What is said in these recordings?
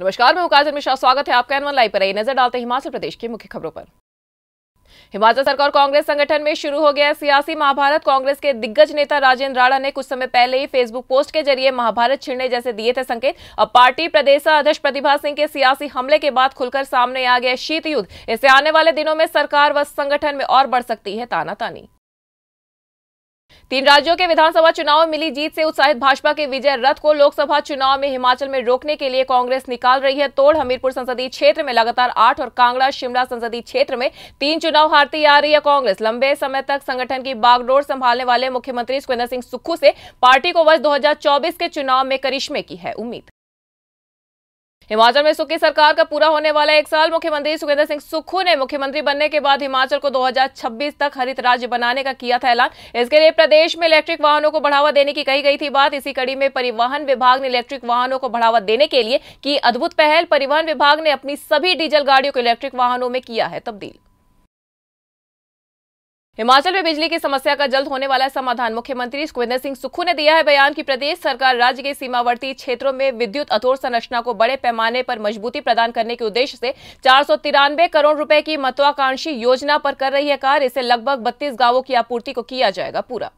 नमस्कार मैं मुकाजिर मिश्रा स्वागत है आपका एनवन लाइव पर आई नजर डालते हिमाचल प्रदेश की मुख्य खबरों पर हिमाचल सरकार कांग्रेस संगठन में शुरू हो गया सियासी महाभारत कांग्रेस के दिग्गज नेता राजेंद्र राणा ने कुछ समय पहले ही फेसबुक पोस्ट के जरिए महाभारत छिड़ने जैसे दिए थे संकेत अब पार्टी प्रदेश अध्यक्ष प्रतिभा सिंह के सियासी हमले के बाद खुलकर सामने आ गया शीत युद्ध इससे आने वाले दिनों में सरकार व संगठन में और बढ़ सकती है तानातानी तीन राज्यों के विधानसभा चुनाव में मिली जीत से उत्साहित भाजपा के विजय रथ को लोकसभा चुनाव में हिमाचल में रोकने के लिए कांग्रेस निकाल रही है तोड़ हमीरपुर संसदीय क्षेत्र में लगातार आठ और कांगड़ा शिमला संसदीय क्षेत्र में तीन चुनाव हारती आ रही है कांग्रेस लंबे समय तक संगठन की बागडोर संभालने वाले मुख्यमंत्री सुखविंदर सिंह सुक्खू से पार्टी को वर्ष दो के चुनाव में करिश्मे की है उम्मीद हिमाचल में सुखी सरकार का पूरा होने वाला एक साल मुख्यमंत्री सुखेंद्र सिंह सुक्खू ने मुख्यमंत्री बनने के बाद हिमाचल को 2026 तक हरित राज्य बनाने का किया था ऐलान इसके लिए प्रदेश में इलेक्ट्रिक वाहनों को बढ़ावा देने की कही गई थी बात इसी कड़ी में परिवहन विभाग ने इलेक्ट्रिक वाहनों को बढ़ावा देने के लिए की अद्भुत पहल परिवहन विभाग ने अपनी सभी डीजल गाड़ियों को इलेक्ट्रिक वाहनों में किया है तब्दील हिमाचल में बिजली की समस्या का जल्द होने वाला समाधान मुख्यमंत्री सुखविंदर सिंह सुक्खू ने दिया है बयान कि प्रदेश सरकार राज्य के सीमावर्ती क्षेत्रों में विद्युत अथोर संरचना को बड़े पैमाने पर मजबूती प्रदान करने के उद्देश्य से चार करोड़ रुपए की महत्वाकांक्षी योजना पर कर रही है कार्य इसे लगभग बत्तीस गांवों की आपूर्ति को किया जाएगा पूरा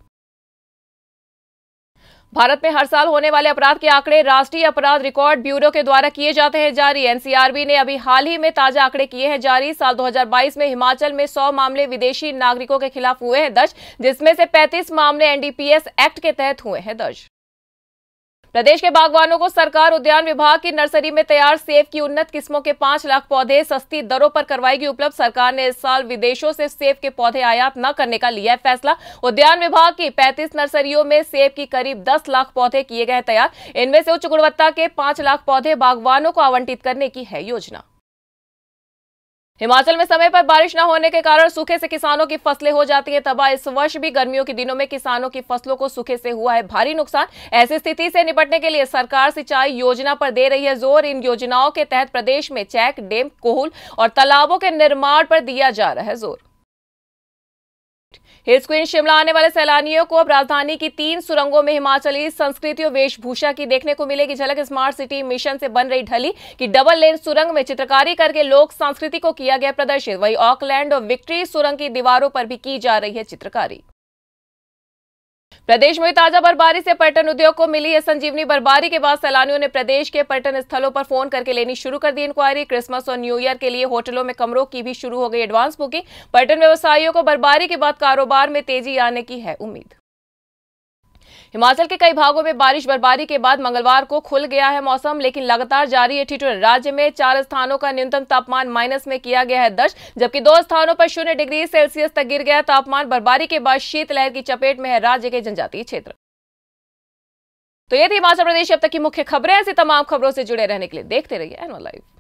भारत में हर साल होने वाले अपराध के आंकड़े राष्ट्रीय अपराध रिकॉर्ड ब्यूरो के द्वारा किए जाते हैं जारी एनसीआरबी ने अभी हाल ही में ताजा आंकड़े किए हैं जारी साल 2022 में हिमाचल में 100 मामले विदेशी नागरिकों के खिलाफ हुए हैं दर्ज जिसमें से 35 मामले एनडीपीएस एक्ट के तहत हुए हैं दर्ज प्रदेश के बागवानों को सरकार उद्यान विभाग की नर्सरी में तैयार सेब की उन्नत किस्मों के पांच लाख पौधे सस्ती दरों पर करवाएगी उपलब्ध सरकार ने इस साल विदेशों से सेब के पौधे आयात न करने का लिया फैसला उद्यान विभाग की पैंतीस नर्सरियों में सेब की करीब दस लाख पौधे किए गए तैयार इनमें से उच्च गुणवत्ता के पांच लाख पौधे बागवानों को आवंटित करने की है योजना हिमाचल में समय पर बारिश न होने के कारण सूखे से किसानों की फसलें हो जाती है तबाह इस वर्ष भी गर्मियों के दिनों में किसानों की फसलों को सूखे से हुआ है भारी नुकसान ऐसी स्थिति से निपटने के लिए सरकार सिंचाई योजना पर दे रही है जोर इन योजनाओं के तहत प्रदेश में चैक डेम कोहल और तालाबों के निर्माण पर दिया जा रहा है जोर हिल्स क्वीन शिमला आने वाले सैलानियों को अब राजधानी की तीन सुरंगों में हिमाचली संस्कृति और वेशभूषा की देखने को मिलेगी झलक स्मार्ट सिटी मिशन से बन रही ढली की डबल लेन सुरंग में चित्रकारी करके लोक संस्कृति को किया गया प्रदर्शित वही ऑकलैंड और विक्ट्री सुरंग की दीवारों पर भी की जा रही है चित्रकारी प्रदेश में ताजा बर्फबारी से पर्यटन उद्योग को मिली है संजीवनी बर्फबारी के बाद सैलानियों ने प्रदेश के पर्यटन स्थलों पर फोन करके लेनी शुरू कर दी इंक्वायरी क्रिसमस और न्यू ईयर के लिए होटलों में कमरों की भी शुरू हो गई एडवांस बुकिंग पर्यटन व्यवसायियों को बर्फबारी के बाद कारोबार में तेजी आने की है उम्मीद हिमाचल के कई भागों में बारिश बर्बारी के बाद मंगलवार को खुल गया है मौसम लेकिन लगातार जारी है ठिठुरन राज्य में चार स्थानों का न्यूनतम तापमान माइनस में किया गया है दर्ज जबकि दो स्थानों पर शून्य डिग्री सेल्सियस तक गिर गया तापमान बर्फबारी के बाद शीतलहर की चपेट में है राज्य के जनजातीय क्षेत्र तो ये थी हिमाचल प्रदेश अब तक की मुख्य खबरें ऐसी तमाम खबरों से जुड़े रहने के लिए देखते रहिए एनओ लाइव